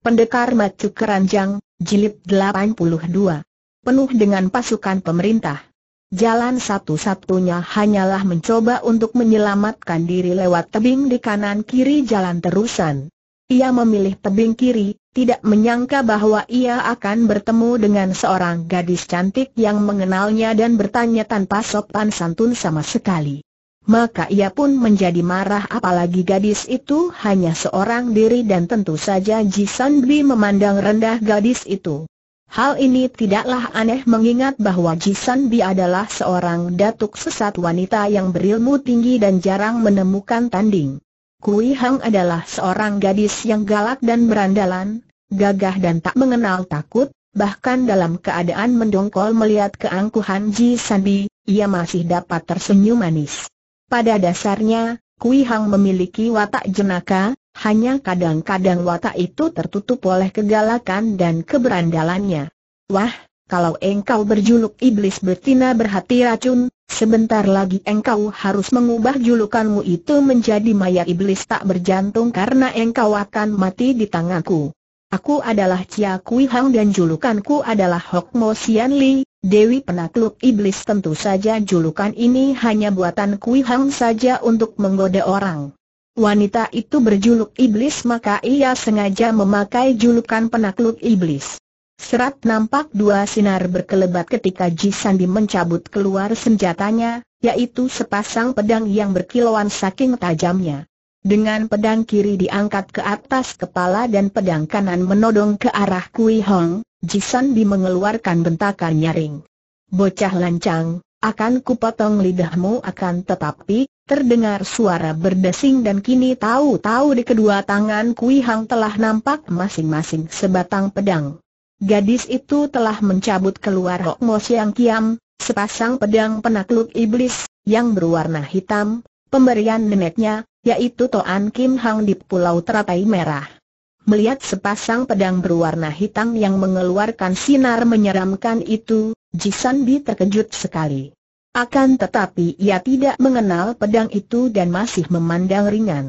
Pendekar Macu Keranjang, Jilid 82. Penuh dengan pasukan pemerintah. Jalan satu-satunya hanyalah mencoba untuk menyelamatkan diri lewat tebing di kanan-kiri jalan terusan. Ia memilih tebing kiri, tidak menyangka bahwa ia akan bertemu dengan seorang gadis cantik yang mengenalnya dan bertanya tanpa sopan santun sama sekali maka ia pun menjadi marah apalagi gadis itu hanya seorang diri dan tentu saja Ji San memandang rendah gadis itu. Hal ini tidaklah aneh mengingat bahwa Ji San adalah seorang datuk sesat wanita yang berilmu tinggi dan jarang menemukan tanding. Kui Hang adalah seorang gadis yang galak dan berandalan, gagah dan tak mengenal takut, bahkan dalam keadaan mendongkol melihat keangkuhan Ji San ia masih dapat tersenyum manis. Pada dasarnya, Kui Hang memiliki watak jenaka, hanya kadang-kadang watak itu tertutup oleh kegalakan dan keberandalannya. Wah, kalau engkau berjuluk iblis betina berhati racun, sebentar lagi engkau harus mengubah julukanmu itu menjadi maya iblis tak berjantung karena engkau akan mati di tanganku. Aku adalah Cia Kui Hang dan julukanku adalah Hok Mo Sian Li, Dewi Penakluk Iblis tentu saja julukan ini hanya buatan Kui Hang saja untuk menggoda orang. Wanita itu berjuluk Iblis maka ia sengaja memakai julukan Penakluk Iblis. Serat nampak dua sinar berkelebat ketika Ji Sandi mencabut keluar senjatanya, yaitu sepasang pedang yang berkilauan saking tajamnya. Dengan pedang kiri diangkat ke atas kepala dan pedang kanan menodong ke arah Kui Hong, Jisan Bi mengeluarkan bentakan nyaring. Bocah lancang, akan kupotong lidahmu akan tetapi, terdengar suara berdesing dan kini tahu-tahu di kedua tangan Kui Hong telah nampak masing-masing sebatang pedang. Gadis itu telah mencabut keluar Hok Mo Siang Kiam, sepasang pedang penakluk iblis, yang berwarna hitam, pemberian neneknya, yaitu Toan Kim Hang di Pulau Teratai Merah. Melihat sepasang pedang berwarna hitam yang mengeluarkan sinar menyeramkan itu, Jisan Bi terkejut sekali. Akan tetapi ia tidak mengenal pedang itu dan masih memandang ringan.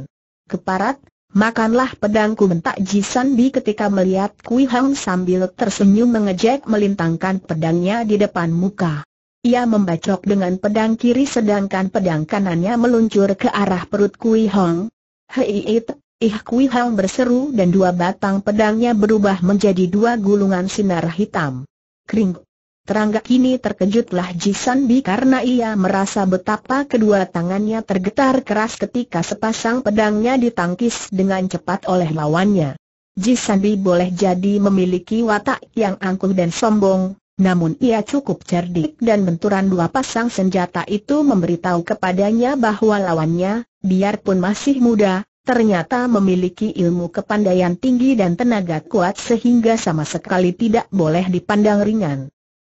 Keparat, makanlah pedangku bentak Jisan Bi ketika melihat Kui Hang sambil tersenyum mengejek melintangkan pedangnya di depan muka. Ia membacok dengan pedang kiri sedangkan pedang kanannya meluncur ke arah perut Kui Hong. Hei it, ih Kui Hong berseru dan dua batang pedangnya berubah menjadi dua gulungan sinar hitam. Kring. Terangga kini terkejutlah Jisan Bi karena ia merasa betapa kedua tangannya tergetar keras ketika sepasang pedangnya ditangkis dengan cepat oleh lawannya. Jisan Bi boleh jadi memiliki watak yang angkuh dan sombong, namun ia cukup cerdik dan benturan dua pasang senjata itu memberitahu kepadanya bahwa lawannya, biarpun masih muda, ternyata memiliki ilmu kepandaian tinggi dan tenaga kuat sehingga sama sekali tidak boleh dipandang ringan.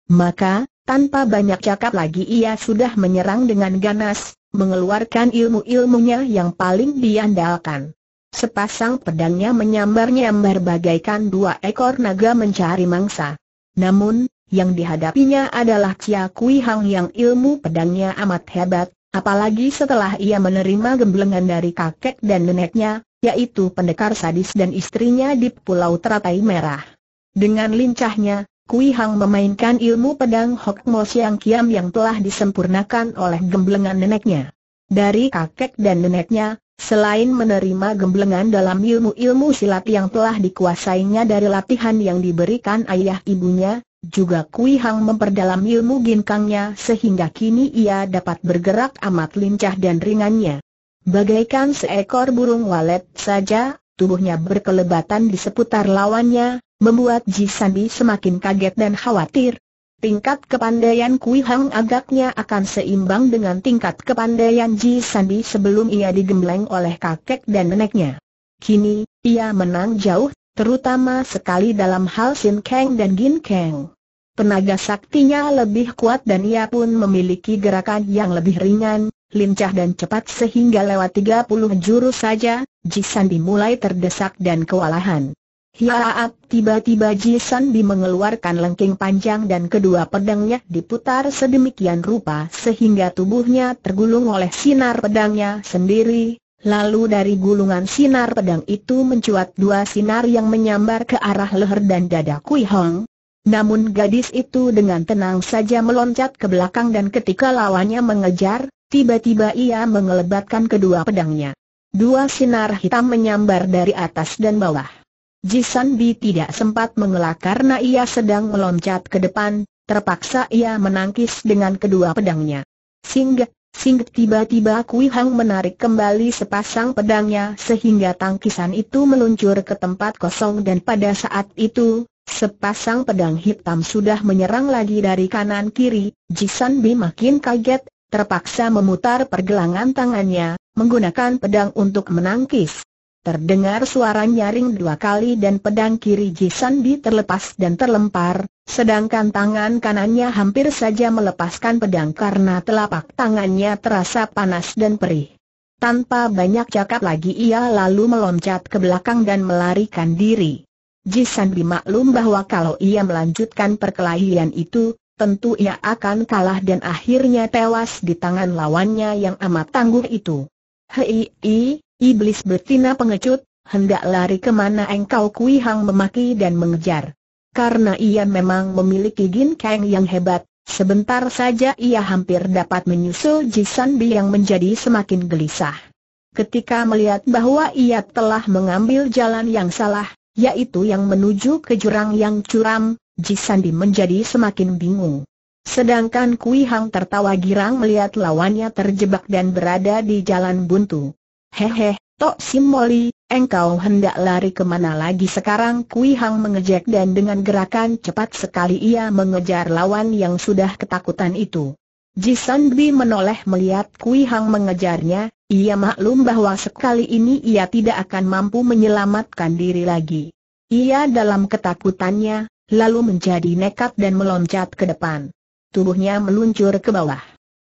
Maka, tanpa banyak cakap lagi ia sudah menyerang dengan ganas, mengeluarkan ilmu-ilmunya yang paling diandalkan. Sepasang pedangnya menyambar-nyambar bagaikan dua ekor naga mencari mangsa. Namun, yang dihadapinya adalah Chia Kui Hang yang ilmu pedangnya amat hebat, apalagi setelah ia menerima gemblengan dari kakek dan neneknya, yaitu pendekar sadis dan istrinya di Pulau Teratai Merah. Dengan lincahnya, Kui Hang memainkan ilmu pedang Hok Mo Siang Kiam yang telah disempurnakan oleh gemblengan neneknya. Dari kakek dan neneknya, Selain menerima gemblengan dalam ilmu-ilmu silat yang telah dikuasainya dari latihan yang diberikan ayah ibunya, juga Kui Hang memperdalam ilmu ginkangnya sehingga kini ia dapat bergerak amat lincah dan ringannya. Bagaikan seekor burung walet saja, tubuhnya berkelebatan di seputar lawannya, membuat Ji Sandi semakin kaget dan khawatir. Tingkat kepandaian Kui Hang agaknya akan seimbang dengan tingkat kepandaian Ji Sandi sebelum ia digembleng oleh kakek dan neneknya. Kini, ia menang jauh terutama sekali dalam hal Sin Kang dan Gin Kang. Tenaga saktinya lebih kuat dan ia pun memiliki gerakan yang lebih ringan, lincah dan cepat sehingga lewat 30 jurus saja, Jisan mulai terdesak dan kewalahan. Hiaat tiba-tiba San Bi mengeluarkan lengking panjang dan kedua pedangnya diputar sedemikian rupa sehingga tubuhnya tergulung oleh sinar pedangnya sendiri, Lalu dari gulungan sinar pedang itu mencuat dua sinar yang menyambar ke arah leher dan dada Kui Hong. Namun gadis itu dengan tenang saja meloncat ke belakang dan ketika lawannya mengejar, tiba-tiba ia mengelebatkan kedua pedangnya. Dua sinar hitam menyambar dari atas dan bawah. Jisan Bi tidak sempat mengelak karena ia sedang meloncat ke depan, terpaksa ia menangkis dengan kedua pedangnya. Singgah, Sing tiba-tiba Kui Hang menarik kembali sepasang pedangnya sehingga tangkisan itu meluncur ke tempat kosong dan pada saat itu, sepasang pedang hitam sudah menyerang lagi dari kanan kiri, Jisan Bi makin kaget, terpaksa memutar pergelangan tangannya, menggunakan pedang untuk menangkis. Terdengar suara nyaring dua kali dan pedang kiri Jisan Bi terlepas dan terlempar, Sedangkan tangan kanannya hampir saja melepaskan pedang karena telapak tangannya terasa panas dan perih. Tanpa banyak cakap lagi ia lalu meloncat ke belakang dan melarikan diri. Jisanbi maklum bahwa kalau ia melanjutkan perkelahian itu, tentu ia akan kalah dan akhirnya tewas di tangan lawannya yang amat tangguh itu. Hei, iblis betina pengecut, hendak lari kemana engkau Kui Hang memaki dan mengejar karena ia memang memiliki Gin Kang yang hebat, sebentar saja ia hampir dapat menyusul Jisan Bi yang menjadi semakin gelisah. Ketika melihat bahwa ia telah mengambil jalan yang salah, yaitu yang menuju ke jurang yang curam, Jisan Bi menjadi semakin bingung. Sedangkan Kui Hang tertawa girang melihat lawannya terjebak dan berada di jalan buntu. Hehe, Tok Moli, Engkau hendak lari kemana lagi sekarang Kui Hang mengejek dan dengan gerakan cepat sekali ia mengejar lawan yang sudah ketakutan itu. Ji San Bi menoleh melihat Kui Hang mengejarnya, ia maklum bahwa sekali ini ia tidak akan mampu menyelamatkan diri lagi. Ia dalam ketakutannya, lalu menjadi nekat dan meloncat ke depan. Tubuhnya meluncur ke bawah.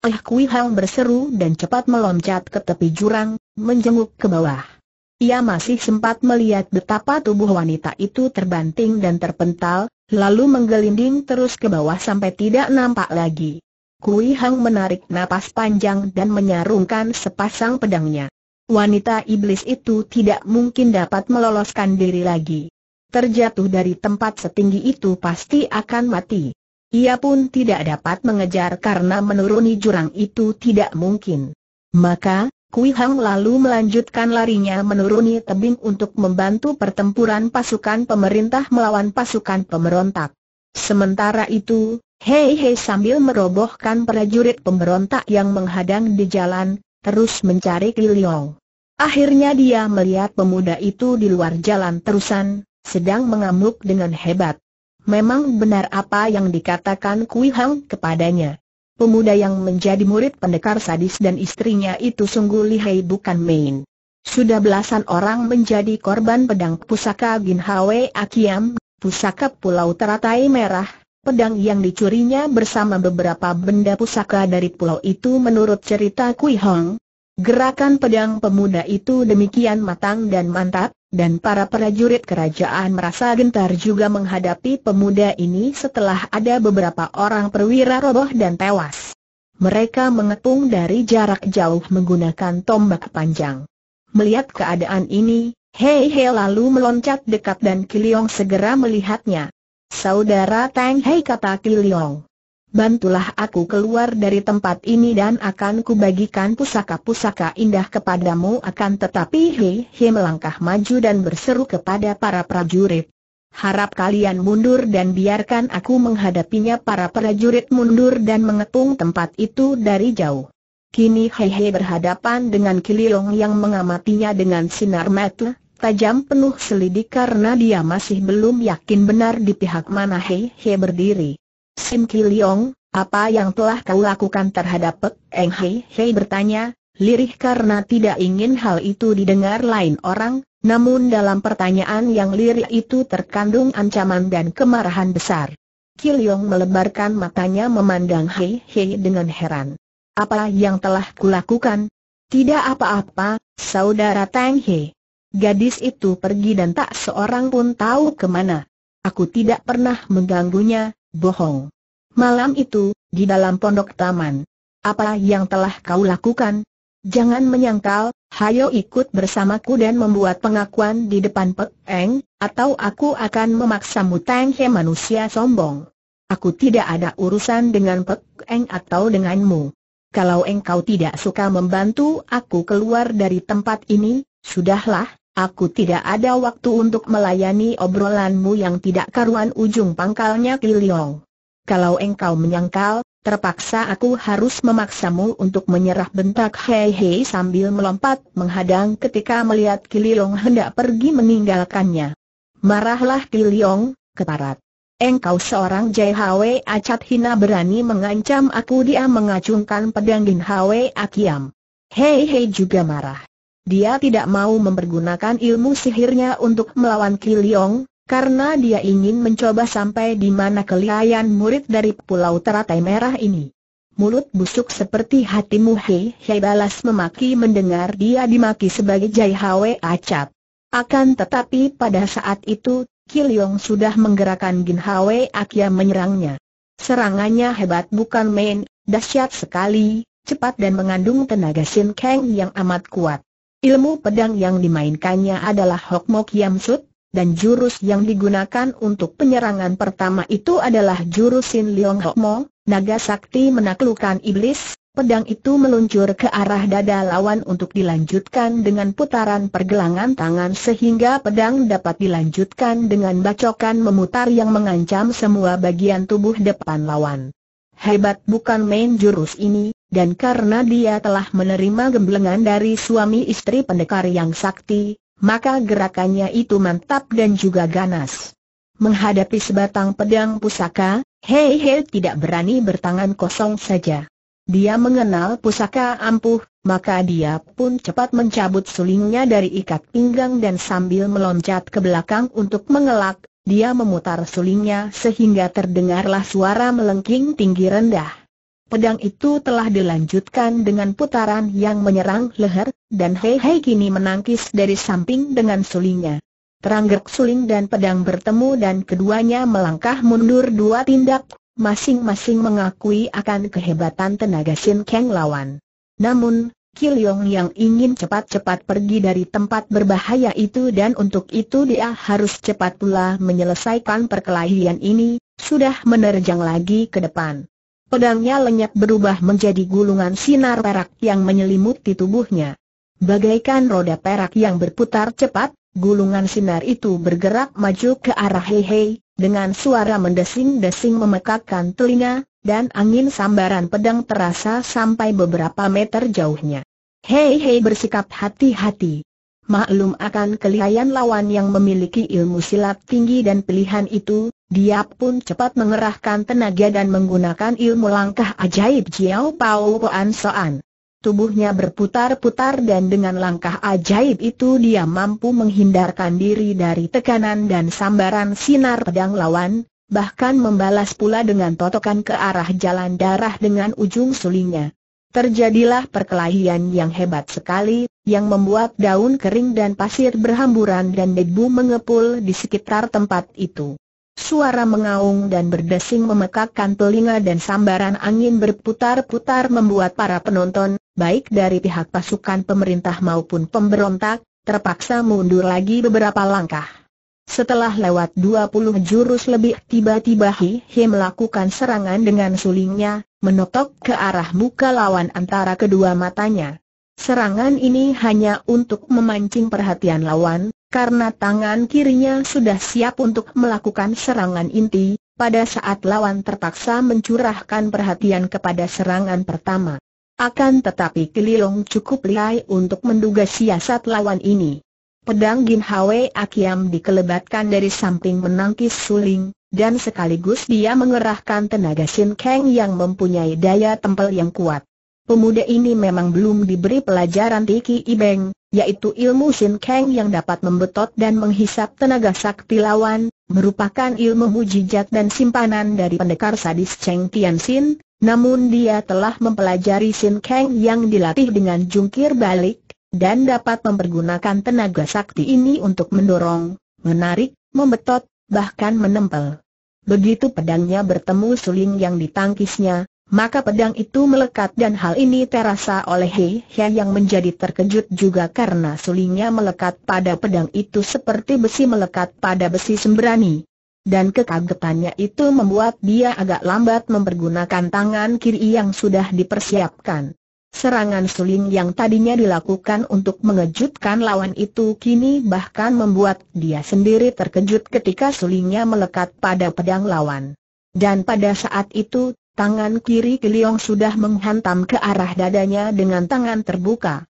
Eh Kui Hang berseru dan cepat meloncat ke tepi jurang, menjenguk ke bawah. Ia masih sempat melihat betapa tubuh wanita itu terbanting dan terpental, lalu menggelinding terus ke bawah sampai tidak nampak lagi. Kui Hang menarik napas panjang dan menyarungkan sepasang pedangnya. Wanita iblis itu tidak mungkin dapat meloloskan diri lagi. Terjatuh dari tempat setinggi itu pasti akan mati. Ia pun tidak dapat mengejar karena menuruni jurang itu tidak mungkin. Maka, Kui Hang lalu melanjutkan larinya menuruni tebing untuk membantu pertempuran pasukan pemerintah melawan pasukan pemberontak. Sementara itu, Hei Hei sambil merobohkan prajurit pemberontak yang menghadang di jalan, terus mencari Liliong. Akhirnya dia melihat pemuda itu di luar jalan terusan, sedang mengamuk dengan hebat. Memang benar apa yang dikatakan Kui Hang kepadanya. Pemuda yang menjadi murid pendekar sadis dan istrinya itu sungguh lihai bukan main. Sudah belasan orang menjadi korban pedang pusaka Gin Hwe Akiam, pusaka Pulau Teratai Merah, pedang yang dicurinya bersama beberapa benda pusaka dari pulau itu menurut cerita Kui Hong. Gerakan pedang pemuda itu demikian matang dan mantap, dan para prajurit kerajaan merasa gentar juga menghadapi pemuda ini setelah ada beberapa orang perwira roboh dan tewas. Mereka mengepung dari jarak jauh menggunakan tombak panjang. Melihat keadaan ini, Hei Hei lalu meloncat dekat dan Kiliong segera melihatnya. Saudara Tang Hei kata Kiliong bantulah aku keluar dari tempat ini dan akan kubagikan pusaka-pusaka indah kepadamu akan tetapi He He melangkah maju dan berseru kepada para prajurit. Harap kalian mundur dan biarkan aku menghadapinya para prajurit mundur dan mengepung tempat itu dari jauh. Kini hei hei berhadapan dengan Kililong yang mengamatinya dengan sinar mata, tajam penuh selidik karena dia masih belum yakin benar di pihak mana hei hei berdiri. Sim Kiliong, apa yang telah kau lakukan terhadap Pek Eng Hei Hei bertanya, lirih karena tidak ingin hal itu didengar lain orang, namun dalam pertanyaan yang lirih itu terkandung ancaman dan kemarahan besar. Kiliong melebarkan matanya memandang Hei Hei dengan heran. Apa yang telah kulakukan? Tidak apa-apa, saudara Tang Hei. Gadis itu pergi dan tak seorang pun tahu kemana. Aku tidak pernah mengganggunya, Bohong. Malam itu, di dalam pondok taman. Apa yang telah kau lakukan? Jangan menyangkal, hayo ikut bersamaku dan membuat pengakuan di depan Pek Eng, atau aku akan memaksamu Teng manusia sombong. Aku tidak ada urusan dengan Pek Eng atau denganmu. Kalau engkau tidak suka membantu aku keluar dari tempat ini, sudahlah, Aku tidak ada waktu untuk melayani obrolanmu yang tidak karuan ujung pangkalnya Kiliong. Kalau engkau menyangkal, terpaksa aku harus memaksamu untuk menyerah bentak Hei Hei sambil melompat menghadang ketika melihat Kiliong hendak pergi meninggalkannya. Marahlah Kiliong, keparat. Engkau seorang JHW acat hina berani mengancam aku dia mengacungkan pedang Din HW Akiam. Hei Hei juga marah. Dia tidak mau mempergunakan ilmu sihirnya untuk melawan Kiliong, karena dia ingin mencoba sampai di mana kelihayan murid dari Pulau Teratai Merah ini. Mulut busuk seperti hatimu hei, he balas memaki mendengar dia dimaki sebagai Jai hawe Acap. Akan tetapi pada saat itu, Kiliong sudah menggerakkan Gin hawe Akya menyerangnya. Serangannya hebat bukan main, dahsyat sekali, cepat dan mengandung tenaga Sin Keng yang amat kuat. Ilmu pedang yang dimainkannya adalah Hok Mok Yam Sut, dan jurus yang digunakan untuk penyerangan pertama itu adalah jurus Sin Leong Hok Mo, naga sakti menaklukkan iblis, pedang itu meluncur ke arah dada lawan untuk dilanjutkan dengan putaran pergelangan tangan sehingga pedang dapat dilanjutkan dengan bacokan memutar yang mengancam semua bagian tubuh depan lawan. Hebat bukan main jurus ini, dan karena dia telah menerima gemblengan dari suami istri pendekar yang sakti, maka gerakannya itu mantap dan juga ganas. Menghadapi sebatang pedang pusaka, Hei Hei tidak berani bertangan kosong saja. Dia mengenal pusaka ampuh, maka dia pun cepat mencabut sulingnya dari ikat pinggang dan sambil meloncat ke belakang untuk mengelak, dia memutar sulingnya sehingga terdengarlah suara melengking tinggi rendah. Pedang itu telah dilanjutkan dengan putaran yang menyerang leher, dan Hei Hei kini menangkis dari samping dengan sulingnya. Teranggerk suling dan pedang bertemu dan keduanya melangkah mundur dua tindak, masing-masing mengakui akan kehebatan tenaga Sin Kang lawan. Namun, Yong yang ingin cepat-cepat pergi dari tempat berbahaya itu dan untuk itu dia harus cepat pula menyelesaikan perkelahian ini, sudah menerjang lagi ke depan. Pedangnya lenyap berubah menjadi gulungan sinar perak yang menyelimuti tubuhnya. Bagaikan roda perak yang berputar cepat, gulungan sinar itu bergerak maju ke arah Hei Hei, dengan suara mendesing-desing memekakkan telinga, dan angin sambaran pedang terasa sampai beberapa meter jauhnya. Hei Hei bersikap hati-hati. Maklum akan kelihayan lawan yang memiliki ilmu silat tinggi dan pilihan itu, dia pun cepat mengerahkan tenaga dan menggunakan ilmu langkah ajaib Jiao Pao Poan Soan. Tubuhnya berputar-putar dan dengan langkah ajaib itu dia mampu menghindarkan diri dari tekanan dan sambaran sinar pedang lawan, bahkan membalas pula dengan totokan ke arah jalan darah dengan ujung sulingnya. Terjadilah perkelahian yang hebat sekali, yang membuat daun kering dan pasir berhamburan dan debu mengepul di sekitar tempat itu. Suara mengaung dan berdesing memekakkan telinga dan sambaran angin berputar-putar membuat para penonton, baik dari pihak pasukan pemerintah maupun pemberontak, terpaksa mundur lagi beberapa langkah. Setelah lewat 20 jurus lebih tiba-tiba Hi He melakukan serangan dengan sulingnya, menotok ke arah muka lawan antara kedua matanya. Serangan ini hanya untuk memancing perhatian lawan, karena tangan kirinya sudah siap untuk melakukan serangan inti, pada saat lawan terpaksa mencurahkan perhatian kepada serangan pertama. Akan tetapi Kililong cukup lihai untuk menduga siasat lawan ini. Pedang Gin Hwe Akiam dikelebatkan dari samping menangkis suling, dan sekaligus dia mengerahkan tenaga Sin Kang yang mempunyai daya tempel yang kuat. Pemuda ini memang belum diberi pelajaran Tiki Ibeng, yaitu ilmu Shin Kang yang dapat membetot dan menghisap tenaga sakti lawan, merupakan ilmu mujizat dan simpanan dari pendekar sadis Cheng Tian Sin, namun dia telah mempelajari Shin Kang yang dilatih dengan jungkir balik, dan dapat mempergunakan tenaga sakti ini untuk mendorong, menarik, membetot, bahkan menempel. Begitu pedangnya bertemu suling yang ditangkisnya, maka pedang itu melekat dan hal ini terasa oleh He He yang menjadi terkejut juga karena sulingnya melekat pada pedang itu seperti besi melekat pada besi sembrani. Dan kekagetannya itu membuat dia agak lambat mempergunakan tangan kiri yang sudah dipersiapkan. Serangan suling yang tadinya dilakukan untuk mengejutkan lawan itu kini bahkan membuat dia sendiri terkejut ketika sulingnya melekat pada pedang lawan. Dan pada saat itu Tangan kiri Keliong sudah menghantam ke arah dadanya dengan tangan terbuka.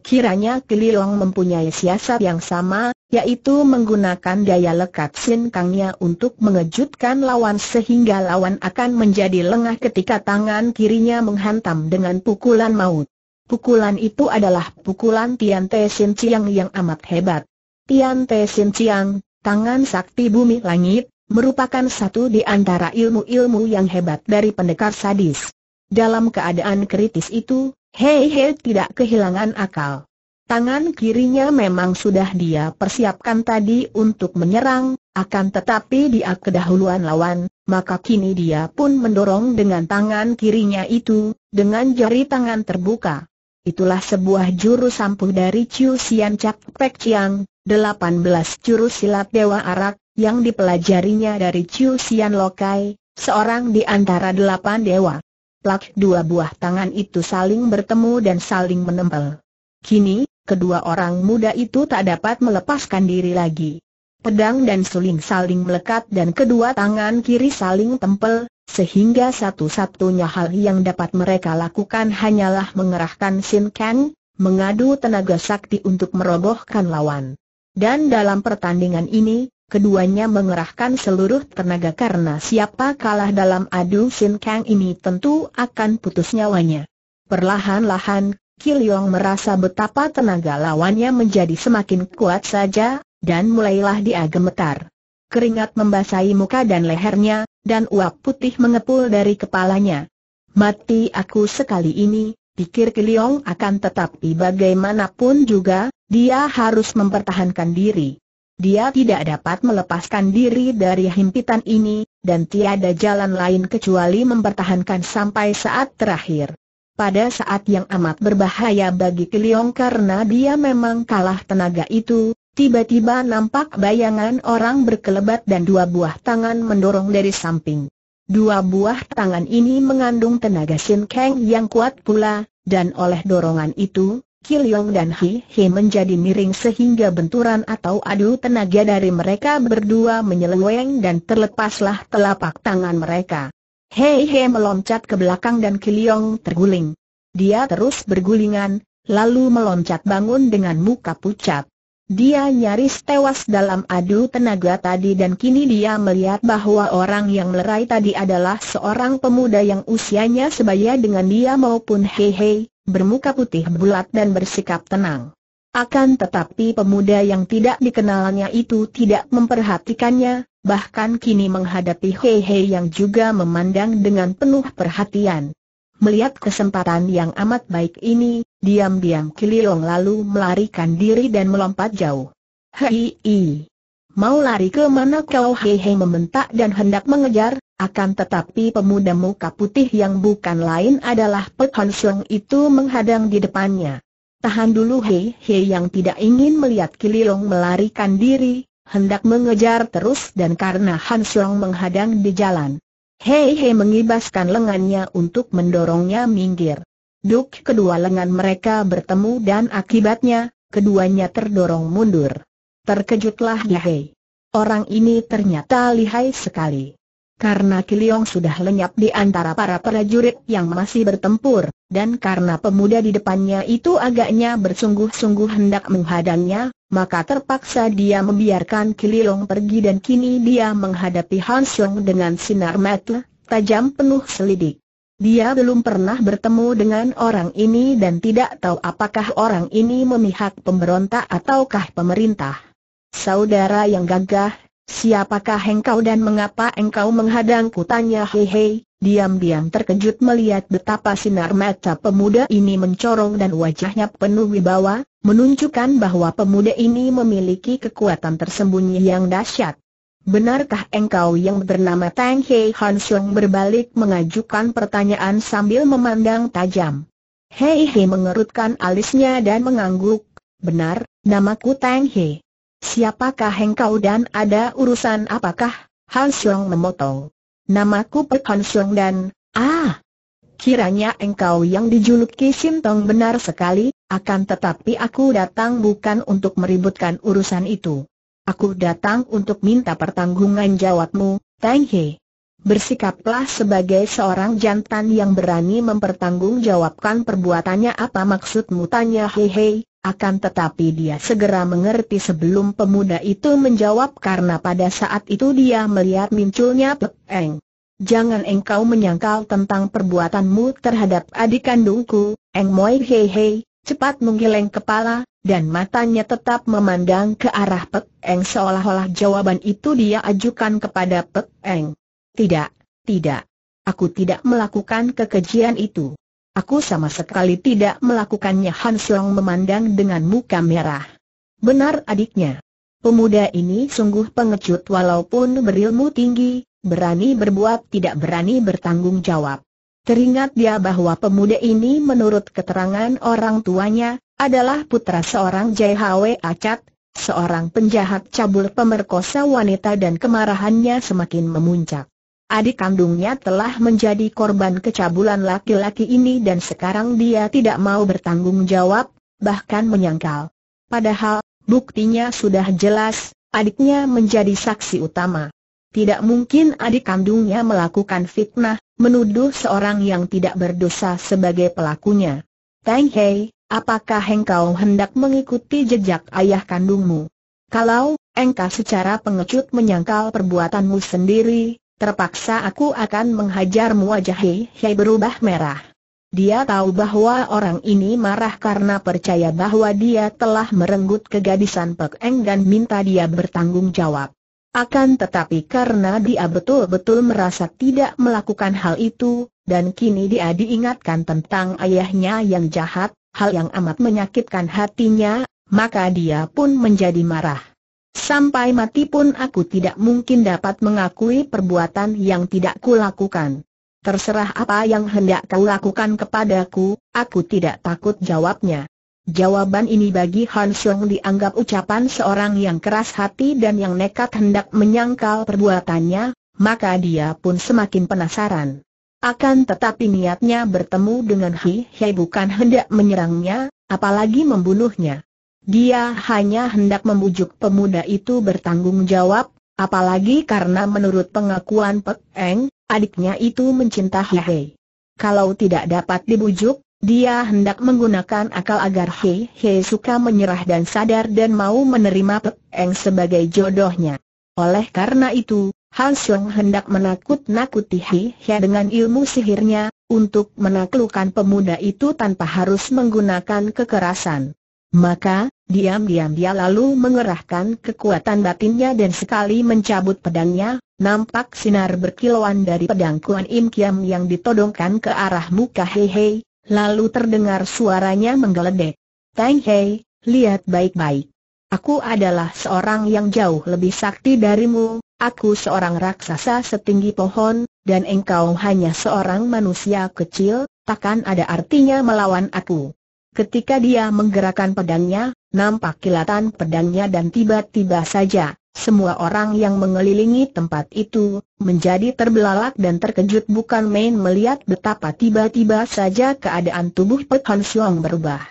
Kiranya Keliong mempunyai siasat yang sama, yaitu menggunakan daya lekat sin kangnya untuk mengejutkan lawan sehingga lawan akan menjadi lengah ketika tangan kirinya menghantam dengan pukulan maut. Pukulan itu adalah pukulan Tian Te Sin Chiang yang amat hebat. Tian Te Sin Chiang, tangan sakti bumi langit, merupakan satu di antara ilmu-ilmu yang hebat dari pendekar sadis. Dalam keadaan kritis itu, Hei Hei tidak kehilangan akal. Tangan kirinya memang sudah dia persiapkan tadi untuk menyerang, akan tetapi dia kedahuluan lawan, maka kini dia pun mendorong dengan tangan kirinya itu, dengan jari tangan terbuka. Itulah sebuah jurus ampuh dari Chiu Sian Chak Pek Chiang, 18 jurus silat Dewa Arak, yang dipelajarinya dari Chiu Xian Lokai, seorang di antara delapan dewa. Plak dua buah tangan itu saling bertemu dan saling menempel. Kini, kedua orang muda itu tak dapat melepaskan diri lagi. Pedang dan suling saling melekat dan kedua tangan kiri saling tempel, sehingga satu-satunya hal yang dapat mereka lakukan hanyalah mengerahkan Sin Kang, mengadu tenaga sakti untuk merobohkan lawan. Dan dalam pertandingan ini, keduanya mengerahkan seluruh tenaga karena siapa kalah dalam adu Sin Kang ini tentu akan putus nyawanya. Perlahan-lahan, Yong merasa betapa tenaga lawannya menjadi semakin kuat saja, dan mulailah dia gemetar. Keringat membasahi muka dan lehernya, dan uap putih mengepul dari kepalanya. Mati aku sekali ini, pikir Yong akan tetapi bagaimanapun juga, dia harus mempertahankan diri. Dia tidak dapat melepaskan diri dari himpitan ini, dan tiada jalan lain kecuali mempertahankan sampai saat terakhir. Pada saat yang amat berbahaya bagi Kiliong karena dia memang kalah tenaga itu, tiba-tiba nampak bayangan orang berkelebat dan dua buah tangan mendorong dari samping. Dua buah tangan ini mengandung tenaga Sin Kang yang kuat pula, dan oleh dorongan itu, Kiliong dan Hi Hi menjadi miring sehingga benturan atau adu tenaga dari mereka berdua menyeleweng dan terlepaslah telapak tangan mereka. Hei Hei meloncat ke belakang dan Kiliong terguling. Dia terus bergulingan, lalu meloncat bangun dengan muka pucat. Dia nyaris tewas dalam adu tenaga tadi dan kini dia melihat bahwa orang yang melerai tadi adalah seorang pemuda yang usianya sebaya dengan dia maupun Hei Hei, bermuka putih bulat dan bersikap tenang. Akan tetapi pemuda yang tidak dikenalnya itu tidak memperhatikannya, bahkan kini menghadapi Hei Hei yang juga memandang dengan penuh perhatian. Melihat kesempatan yang amat baik ini, diam-diam Kiliong lalu melarikan diri dan melompat jauh. Hei Hei Mau lari ke mana kau hehe meminta dan hendak mengejar, akan tetapi pemuda muka putih yang bukan lain adalah Pek Hon Siong itu menghadang di depannya. Tahan dulu hehe yang tidak ingin melihat Kililong melarikan diri, hendak mengejar terus dan karena Han Siong menghadang di jalan. Hehe mengibaskan lengannya untuk mendorongnya minggir. Duk kedua lengan mereka bertemu dan akibatnya, keduanya terdorong mundur. Terkejutlah Nyahei. Orang ini ternyata lihai sekali. Karena Kiliong sudah lenyap di antara para prajurit yang masih bertempur, dan karena pemuda di depannya itu agaknya bersungguh-sungguh hendak menghadangnya, maka terpaksa dia membiarkan Kiliong pergi dan kini dia menghadapi Han dengan sinar mata tajam penuh selidik. Dia belum pernah bertemu dengan orang ini dan tidak tahu apakah orang ini memihak pemberontak ataukah pemerintah. Saudara yang gagah, siapakah engkau dan mengapa engkau menghadangku? Tanya Hehe. Diam-diam terkejut melihat betapa sinar mata pemuda ini mencorong dan wajahnya penuh wibawa, menunjukkan bahwa pemuda ini memiliki kekuatan tersembunyi yang dahsyat. Benarkah engkau yang bernama Tang Hei Han berbalik mengajukan pertanyaan sambil memandang tajam? Hei Hei mengerutkan alisnya dan mengangguk, benar, namaku Tang Hei. Siapakah engkau dan ada urusan apakah? Han Xiong memotong. Namaku Pek Han Xiong dan, ah, Kiranya engkau yang dijuluki Tong benar sekali, akan tetapi aku datang bukan untuk meributkan urusan itu. Aku datang untuk minta pertanggungan jawabmu, Tang He. Bersikaplah sebagai seorang jantan yang berani mempertanggungjawabkan perbuatannya apa maksudmu tanya Hei Hei, akan tetapi dia segera mengerti sebelum pemuda itu menjawab karena pada saat itu dia melihat munculnya Pek Eng. Jangan engkau menyangkal tentang perbuatanmu terhadap adik kandungku, Eng Moi Hei Hei, cepat menggeleng kepala, dan matanya tetap memandang ke arah Pek Eng seolah-olah jawaban itu dia ajukan kepada Pek Eng. Tidak, tidak. Aku tidak melakukan kekejian itu. Aku sama sekali tidak melakukannya Han memandang dengan muka merah. Benar adiknya. Pemuda ini sungguh pengecut walaupun berilmu tinggi, berani berbuat tidak berani bertanggung jawab. Teringat dia bahwa pemuda ini menurut keterangan orang tuanya, adalah putra seorang JHW Acat, seorang penjahat cabul pemerkosa wanita dan kemarahannya semakin memuncak. Adik kandungnya telah menjadi korban kecabulan laki-laki ini dan sekarang dia tidak mau bertanggung jawab, bahkan menyangkal. Padahal, buktinya sudah jelas, adiknya menjadi saksi utama. Tidak mungkin adik kandungnya melakukan fitnah, menuduh seorang yang tidak berdosa sebagai pelakunya. Tang Hei, apakah engkau hendak mengikuti jejak ayah kandungmu? Kalau, engkau secara pengecut menyangkal perbuatanmu sendiri, Terpaksa aku akan menghajarmu wajah Hei Hei berubah merah. Dia tahu bahwa orang ini marah karena percaya bahwa dia telah merenggut kegadisan Pek Eng dan minta dia bertanggung jawab. Akan tetapi karena dia betul-betul merasa tidak melakukan hal itu, dan kini dia diingatkan tentang ayahnya yang jahat, hal yang amat menyakitkan hatinya, maka dia pun menjadi marah. Sampai mati pun aku tidak mungkin dapat mengakui perbuatan yang tidak kulakukan. Terserah apa yang hendak kau lakukan kepadaku, aku tidak takut jawabnya. Jawaban ini bagi Han Xiong dianggap ucapan seorang yang keras hati dan yang nekat hendak menyangkal perbuatannya, maka dia pun semakin penasaran. Akan tetapi niatnya bertemu dengan Hi Hei bukan hendak menyerangnya, apalagi membunuhnya. Dia hanya hendak membujuk pemuda itu bertanggung jawab, apalagi karena menurut pengakuan Pek Eng, adiknya itu mencintai Hei. Kalau tidak dapat dibujuk, dia hendak menggunakan akal agar Hei Hei suka menyerah dan sadar dan mau menerima Pek Eng sebagai jodohnya. Oleh karena itu, Han Xiong hendak menakut-nakuti Hei Hei dengan ilmu sihirnya, untuk menaklukkan pemuda itu tanpa harus menggunakan kekerasan. Maka, diam-diam dia lalu mengerahkan kekuatan batinnya dan sekali mencabut pedangnya, nampak sinar berkilauan dari pedang Kuan Im Kiam yang ditodongkan ke arah muka Hei Hei, lalu terdengar suaranya menggeledek. Tang Hei, lihat baik-baik. Aku adalah seorang yang jauh lebih sakti darimu, aku seorang raksasa setinggi pohon, dan engkau hanya seorang manusia kecil, takkan ada artinya melawan aku. Ketika dia menggerakkan pedangnya, nampak kilatan pedangnya dan tiba-tiba saja, semua orang yang mengelilingi tempat itu, menjadi terbelalak dan terkejut bukan main melihat betapa tiba-tiba saja keadaan tubuh Pet Han Xiong berubah.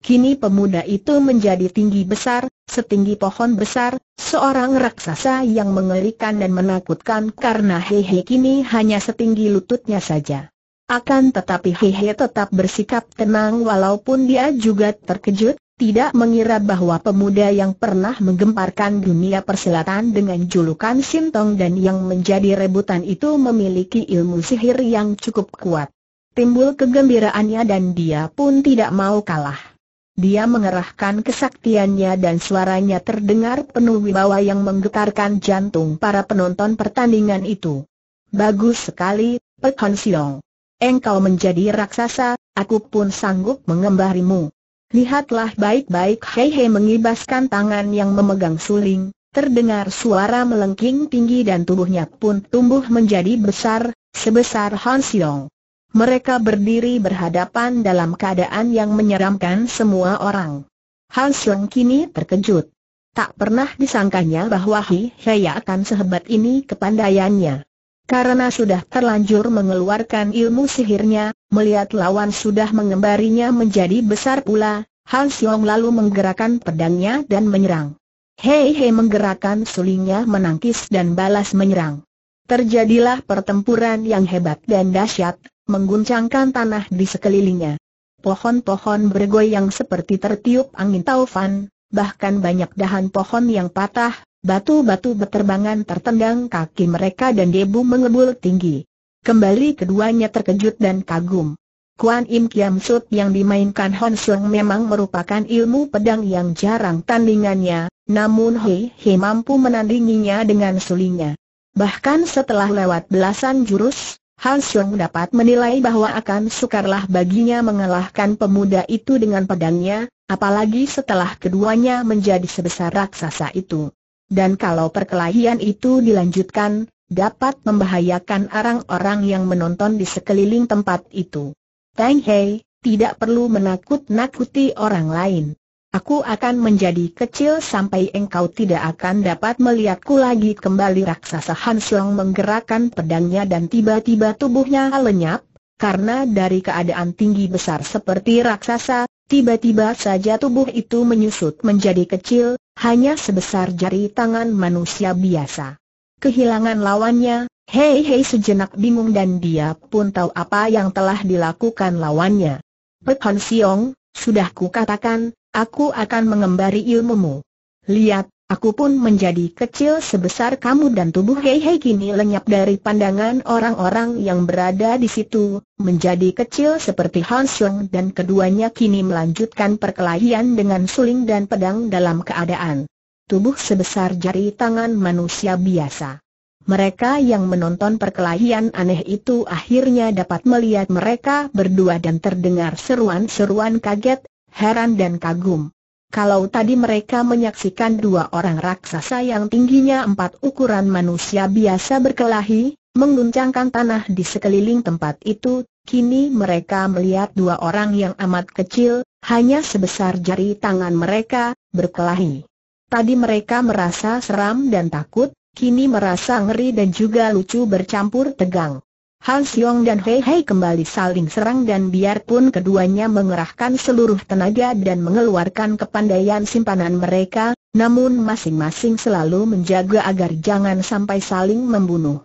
Kini pemuda itu menjadi tinggi besar, setinggi pohon besar, seorang raksasa yang mengerikan dan menakutkan karena hehe kini hanya setinggi lututnya saja. Akan tetapi Hehe tetap bersikap tenang walaupun dia juga terkejut, tidak mengira bahwa pemuda yang pernah menggemparkan dunia persilatan dengan julukan Sintong dan yang menjadi rebutan itu memiliki ilmu sihir yang cukup kuat. Timbul kegembiraannya dan dia pun tidak mau kalah. Dia mengerahkan kesaktiannya dan suaranya terdengar penuh wibawa yang menggetarkan jantung para penonton pertandingan itu. Bagus sekali, Pek Hon Siong engkau menjadi raksasa, aku pun sanggup mengembarimu. Lihatlah baik-baik Hei Hei mengibaskan tangan yang memegang suling, terdengar suara melengking tinggi dan tubuhnya pun tumbuh menjadi besar, sebesar Han Xiong. Mereka berdiri berhadapan dalam keadaan yang menyeramkan semua orang. Han Xiong kini terkejut. Tak pernah disangkanya bahwa Hi Hei akan sehebat ini kepandaiannya. Karena sudah terlanjur mengeluarkan ilmu sihirnya, melihat lawan sudah mengembarinya menjadi besar pula, Han Xiong lalu menggerakkan pedangnya dan menyerang. Hei Hei menggerakkan sulingnya menangkis dan balas menyerang. Terjadilah pertempuran yang hebat dan dahsyat, mengguncangkan tanah di sekelilingnya. Pohon-pohon bergoyang seperti tertiup angin taufan, bahkan banyak dahan pohon yang patah, Batu-batu berterbangan tertendang kaki mereka dan debu mengebul tinggi. Kembali keduanya terkejut dan kagum. Kuan Im Kiam Sut yang dimainkan Hon Sung memang merupakan ilmu pedang yang jarang tandingannya, namun Hei Hei mampu menandinginya dengan sulingnya. Bahkan setelah lewat belasan jurus, Han Sung dapat menilai bahwa akan sukarlah baginya mengalahkan pemuda itu dengan pedangnya, apalagi setelah keduanya menjadi sebesar raksasa itu. Dan kalau perkelahian itu dilanjutkan, dapat membahayakan orang-orang yang menonton di sekeliling tempat itu. Tang Hei, tidak perlu menakut-nakuti orang lain. Aku akan menjadi kecil sampai engkau tidak akan dapat melihatku lagi kembali raksasa Hanslong menggerakkan pedangnya dan tiba-tiba tubuhnya lenyap, karena dari keadaan tinggi besar seperti raksasa, Tiba-tiba saja tubuh itu menyusut menjadi kecil, hanya sebesar jari tangan manusia biasa. Kehilangan lawannya, Hei Hei sejenak bingung dan dia pun tahu apa yang telah dilakukan lawannya. Pek Han Siong, sudah kukatakan, aku akan mengembari ilmumu. Lihat, Aku pun menjadi kecil sebesar kamu dan tubuh Hei Hei kini lenyap dari pandangan orang-orang yang berada di situ, menjadi kecil seperti Han dan keduanya kini melanjutkan perkelahian dengan suling dan pedang dalam keadaan tubuh sebesar jari tangan manusia biasa. Mereka yang menonton perkelahian aneh itu akhirnya dapat melihat mereka berdua dan terdengar seruan-seruan kaget, heran dan kagum. Kalau tadi mereka menyaksikan dua orang raksasa yang tingginya empat ukuran manusia biasa berkelahi, mengguncangkan tanah di sekeliling tempat itu, kini mereka melihat dua orang yang amat kecil, hanya sebesar jari tangan mereka, berkelahi. Tadi mereka merasa seram dan takut, kini merasa ngeri dan juga lucu bercampur tegang. Han Xiong dan Hei Hei kembali saling serang dan biarpun keduanya mengerahkan seluruh tenaga dan mengeluarkan kepandaian simpanan mereka, namun masing-masing selalu menjaga agar jangan sampai saling membunuh.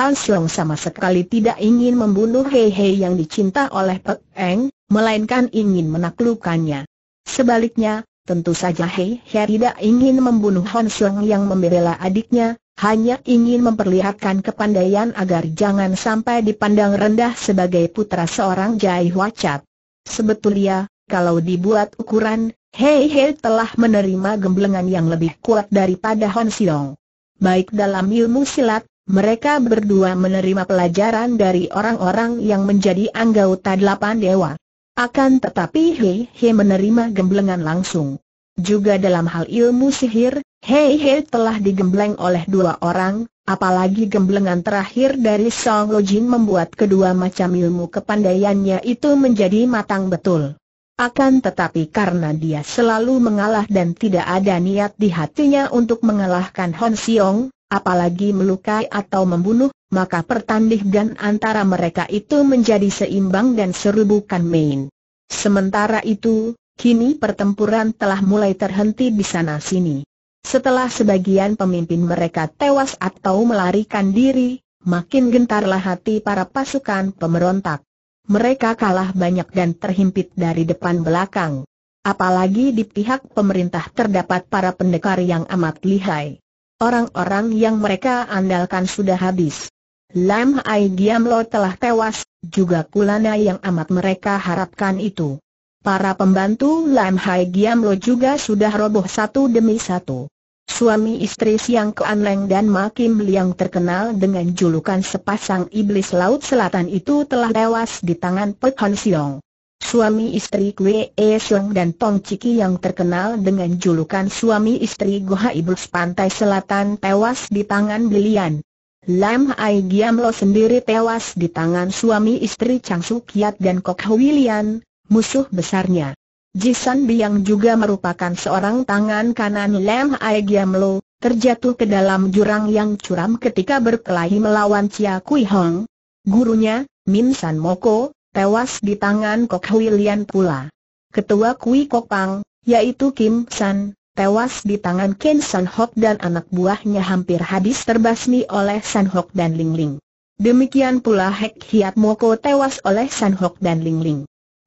Han Xiong sama sekali tidak ingin membunuh Hei Hei yang dicinta oleh Pek Eng, melainkan ingin menaklukkannya. Sebaliknya, tentu saja Hei Hei tidak ingin membunuh Han Xiong yang membela adiknya, hanya ingin memperlihatkan kepandaian agar jangan sampai dipandang rendah sebagai putra seorang Jai Wacat. Sebetulnya, kalau dibuat ukuran, Hei Hei telah menerima gemblengan yang lebih kuat daripada Hon Siong. Baik dalam ilmu silat, mereka berdua menerima pelajaran dari orang-orang yang menjadi anggota delapan dewa. Akan tetapi Hei Hei menerima gemblengan langsung. Juga dalam hal ilmu sihir, Hei Hei telah digembleng oleh dua orang, apalagi gemblengan terakhir dari Song Lo Jin membuat kedua macam ilmu kepandaiannya itu menjadi matang betul. Akan tetapi karena dia selalu mengalah dan tidak ada niat di hatinya untuk mengalahkan Hon Siong, apalagi melukai atau membunuh, maka pertandingan antara mereka itu menjadi seimbang dan seru bukan main. Sementara itu, kini pertempuran telah mulai terhenti di sana-sini. Setelah sebagian pemimpin mereka tewas atau melarikan diri, makin gentarlah hati para pasukan pemberontak. Mereka kalah banyak dan terhimpit dari depan belakang. Apalagi di pihak pemerintah terdapat para pendekar yang amat lihai. Orang-orang yang mereka andalkan sudah habis. Lam Ai Lo telah tewas, juga Kulana yang amat mereka harapkan itu. Para pembantu Lam Hai Giam Lo juga sudah roboh satu demi satu. Suami istri Siang Kuan Leng dan Makim Liang terkenal dengan julukan sepasang iblis Laut Selatan itu telah tewas di tangan Pek Han Siong. Suami istri Kwe E Siong dan Tong Chiki yang terkenal dengan julukan suami istri Goha Iblis Pantai Selatan tewas di tangan Bilian. Lam Hai Giam Lo sendiri tewas di tangan suami istri Chang Su Kiat dan Kok Hui Lian, musuh besarnya. Jisan Biang juga merupakan seorang tangan kanan Lam Ae Lo, terjatuh ke dalam jurang yang curam ketika berkelahi melawan Chia Kui Hong. Gurunya, Min San Moko, tewas di tangan Kok Hui Lian pula. Ketua Kui Kok Pang, yaitu Kim San, tewas di tangan Ken San Hok dan anak buahnya hampir habis terbasmi oleh San Hok dan Ling Ling. Demikian pula Hek Hiat Moko tewas oleh San Hok dan Ling Ling.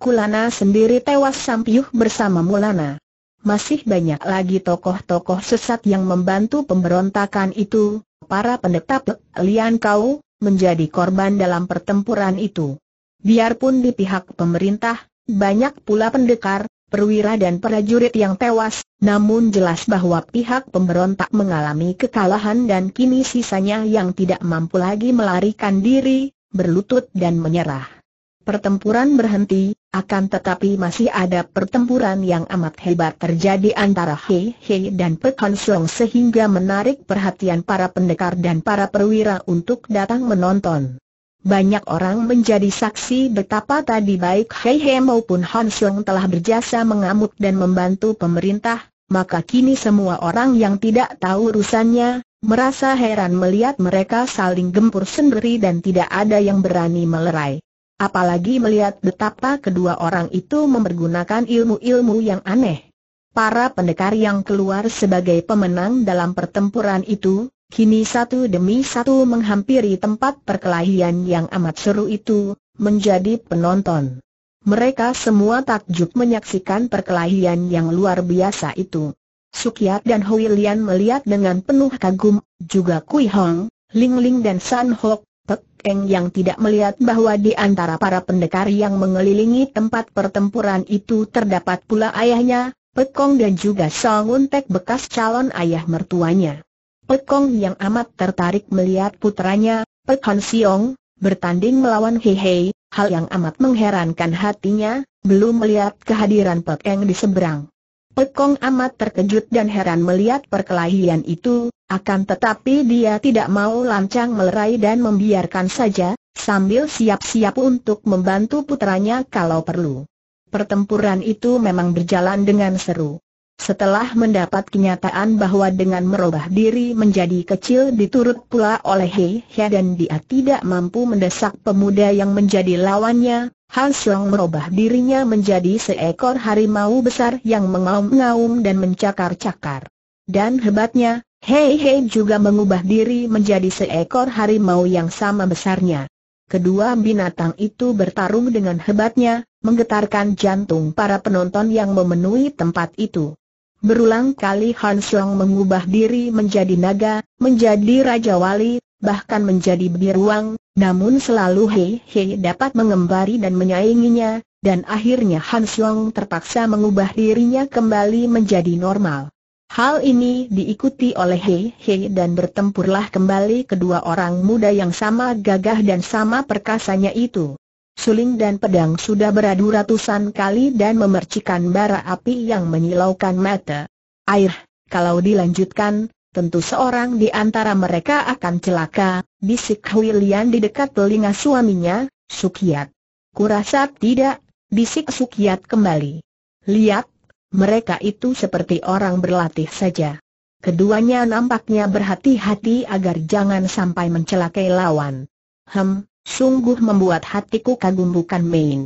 Kulana sendiri tewas Sampiuh bersama Mulana. Masih banyak lagi tokoh-tokoh sesat yang membantu pemberontakan itu, para pendeta Pek Lian Kau, menjadi korban dalam pertempuran itu. Biarpun di pihak pemerintah, banyak pula pendekar, perwira dan prajurit yang tewas, namun jelas bahwa pihak pemberontak mengalami kekalahan dan kini sisanya yang tidak mampu lagi melarikan diri, berlutut dan menyerah. Pertempuran berhenti, akan tetapi masih ada pertempuran yang amat hebat terjadi antara Hei Hei dan Pek Han Song sehingga menarik perhatian para pendekar dan para perwira untuk datang menonton. Banyak orang menjadi saksi betapa tadi baik Hei Hei maupun Han Song telah berjasa mengamuk dan membantu pemerintah, maka kini semua orang yang tidak tahu urusannya, merasa heran melihat mereka saling gempur sendiri dan tidak ada yang berani melerai apalagi melihat betapa kedua orang itu mempergunakan ilmu-ilmu yang aneh. Para pendekar yang keluar sebagai pemenang dalam pertempuran itu, kini satu demi satu menghampiri tempat perkelahian yang amat seru itu, menjadi penonton. Mereka semua takjub menyaksikan perkelahian yang luar biasa itu. Sukiat dan Huilian melihat dengan penuh kagum, juga Kui Hong, Ling Ling dan San Hok, Pek Eng yang tidak melihat bahwa di antara para pendekar yang mengelilingi tempat pertempuran itu terdapat pula ayahnya, Pekong dan juga Song Tek bekas calon ayah mertuanya. Pekong yang amat tertarik melihat putranya, Pek Han Siong, bertanding melawan Hei Hei, hal yang amat mengherankan hatinya, belum melihat kehadiran Pek Eng di seberang. Pekong amat terkejut dan heran melihat perkelahian itu, akan tetapi dia tidak mau lancang melerai dan membiarkan saja, sambil siap-siap untuk membantu putranya kalau perlu. Pertempuran itu memang berjalan dengan seru. Setelah mendapat kenyataan bahwa dengan merubah diri menjadi kecil diturut pula oleh Hei Hei dan dia tidak mampu mendesak pemuda yang menjadi lawannya, Han merubah dirinya menjadi seekor harimau besar yang mengaum-ngaum dan mencakar-cakar. Dan hebatnya, Hei Hei juga mengubah diri menjadi seekor harimau yang sama besarnya. Kedua binatang itu bertarung dengan hebatnya, menggetarkan jantung para penonton yang memenuhi tempat itu. Berulang kali Han mengubah diri menjadi naga, menjadi Raja Wali, bahkan menjadi beruang, namun selalu Hei Hei dapat mengembari dan menyainginya, dan akhirnya Han Xiong terpaksa mengubah dirinya kembali menjadi normal. Hal ini diikuti oleh Hei Hei dan bertempurlah kembali kedua orang muda yang sama gagah dan sama perkasanya itu. Suling dan pedang sudah beradu ratusan kali dan memercikan bara api yang menyilaukan mata. Air, kalau dilanjutkan, tentu seorang di antara mereka akan celaka, bisik Hui Lian di dekat telinga suaminya, Sukiat. Kurasa tidak, bisik Sukiat kembali. Lihat, mereka itu seperti orang berlatih saja. Keduanya nampaknya berhati-hati agar jangan sampai mencelakai lawan. Hem, sungguh membuat hatiku kagum bukan main.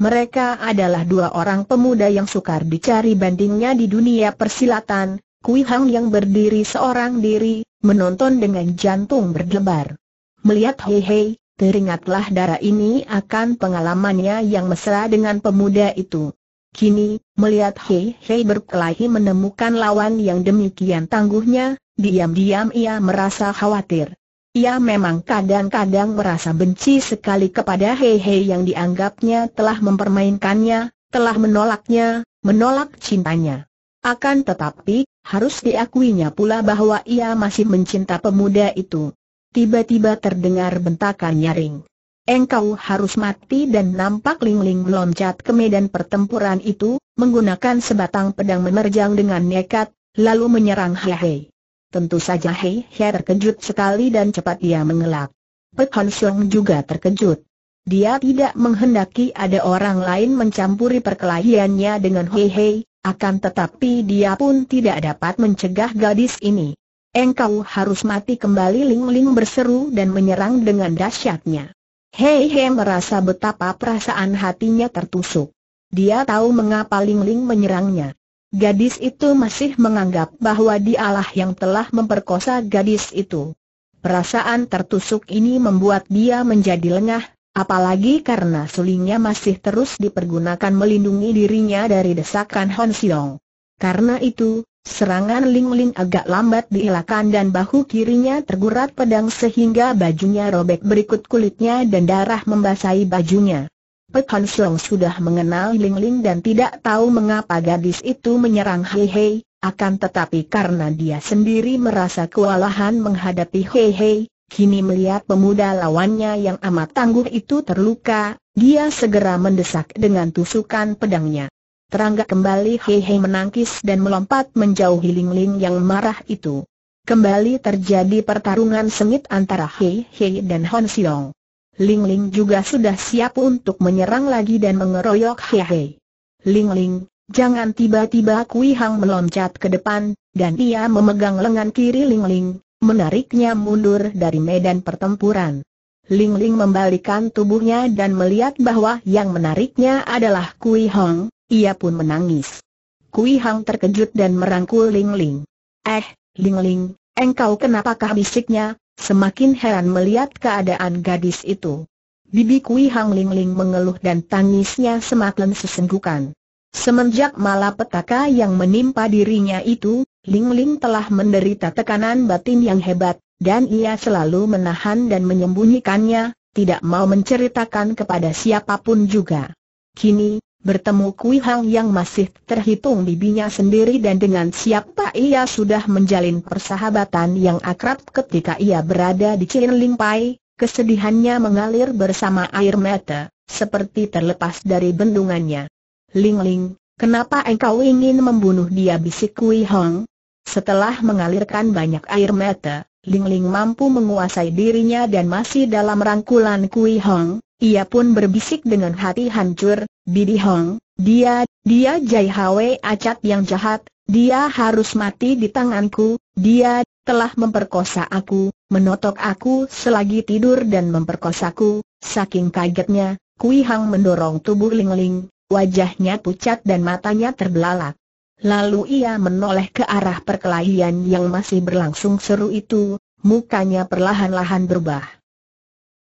Mereka adalah dua orang pemuda yang sukar dicari bandingnya di dunia persilatan, Kui Hang yang berdiri seorang diri, menonton dengan jantung berdebar. Melihat Hei Hei, teringatlah darah ini akan pengalamannya yang mesra dengan pemuda itu. Kini, melihat Hei Hei berkelahi menemukan lawan yang demikian tangguhnya, diam-diam ia merasa khawatir. Ia memang kadang-kadang merasa benci sekali kepada Hei Hei yang dianggapnya telah mempermainkannya, telah menolaknya, menolak cintanya. Akan tetapi, harus diakuinya pula bahwa ia masih mencinta pemuda itu. Tiba-tiba terdengar bentakan nyaring. Engkau harus mati dan nampak Ling -ling meloncat ke medan pertempuran itu, menggunakan sebatang pedang menerjang dengan nekat, lalu menyerang Hei. Tentu saja Hei Hei terkejut sekali dan cepat ia mengelak. Pek Han juga terkejut. Dia tidak menghendaki ada orang lain mencampuri perkelahiannya dengan Hei Hei. Akan tetapi dia pun tidak dapat mencegah gadis ini. Engkau harus mati kembali Ling Ling berseru dan menyerang dengan dahsyatnya. Hei He merasa betapa perasaan hatinya tertusuk. Dia tahu mengapa Ling Ling menyerangnya. Gadis itu masih menganggap bahwa dialah yang telah memperkosa gadis itu. Perasaan tertusuk ini membuat dia menjadi lengah, Apalagi karena sulingnya masih terus dipergunakan melindungi dirinya dari desakan Hon Siong. Karena itu, serangan Ling Ling agak lambat dielakkan dan bahu kirinya tergurat pedang sehingga bajunya robek berikut kulitnya dan darah membasahi bajunya. Pek Hon Siong sudah mengenal Ling Ling dan tidak tahu mengapa gadis itu menyerang Hei Hei, akan tetapi karena dia sendiri merasa kewalahan menghadapi Hei Hei, Kini melihat pemuda lawannya yang amat tangguh itu terluka, dia segera mendesak dengan tusukan pedangnya. Terangga kembali hehe menangkis dan melompat menjauhi Ling Ling yang marah itu. Kembali terjadi pertarungan sengit antara hehe dan Hon Siong. Ling Ling juga sudah siap untuk menyerang lagi dan mengeroyok hehe. Ling Ling, jangan tiba-tiba Kui Hang meloncat ke depan, dan ia memegang lengan kiri Ling Ling, menariknya mundur dari medan pertempuran. Ling Ling membalikan tubuhnya dan melihat bahwa yang menariknya adalah Kui Hong, ia pun menangis. Kui Hong terkejut dan merangkul Ling Ling. Eh, Ling Ling, engkau kenapakah bisiknya? Semakin heran melihat keadaan gadis itu. Bibi Kui Hong Ling Ling mengeluh dan tangisnya semakin sesenggukan. Semenjak malapetaka yang menimpa dirinya itu, Ling Ling telah menderita tekanan batin yang hebat, dan ia selalu menahan dan menyembunyikannya, tidak mau menceritakan kepada siapapun juga. Kini, bertemu Kui Hang yang masih terhitung bibinya sendiri dan dengan siapa ia sudah menjalin persahabatan yang akrab ketika ia berada di Cilin Ling Pai, kesedihannya mengalir bersama air mata, seperti terlepas dari bendungannya. Ling Ling, kenapa engkau ingin membunuh dia bisik Kui Hong? Setelah mengalirkan banyak air mata, Ling Ling mampu menguasai dirinya dan masih dalam rangkulan Kui Hong, ia pun berbisik dengan hati hancur, Bidi Hong, dia, dia Jai Hwe Acat yang jahat, dia harus mati di tanganku, dia telah memperkosa aku, menotok aku selagi tidur dan memperkosaku, saking kagetnya, Kui Hang mendorong tubuh Ling Ling, Wajahnya pucat dan matanya terbelalak. Lalu ia menoleh ke arah perkelahian yang masih berlangsung seru itu, mukanya perlahan-lahan berubah.